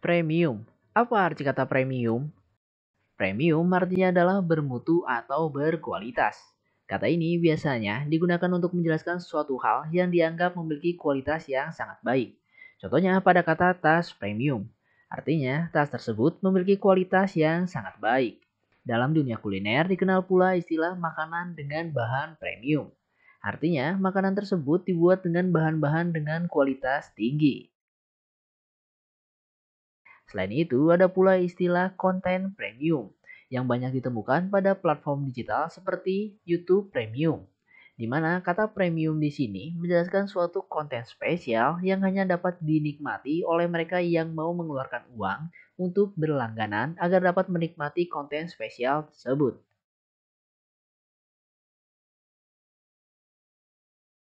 Premium. Apa arti kata premium? Premium artinya adalah bermutu atau berkualitas. Kata ini biasanya digunakan untuk menjelaskan suatu hal yang dianggap memiliki kualitas yang sangat baik. Contohnya pada kata tas premium. Artinya, tas tersebut memiliki kualitas yang sangat baik. Dalam dunia kuliner dikenal pula istilah makanan dengan bahan premium. Artinya, makanan tersebut dibuat dengan bahan-bahan dengan kualitas tinggi. Selain itu, ada pula istilah konten premium yang banyak ditemukan pada platform digital seperti YouTube Premium, di mana kata premium di sini menjelaskan suatu konten spesial yang hanya dapat dinikmati oleh mereka yang mau mengeluarkan uang untuk berlangganan agar dapat menikmati konten spesial tersebut.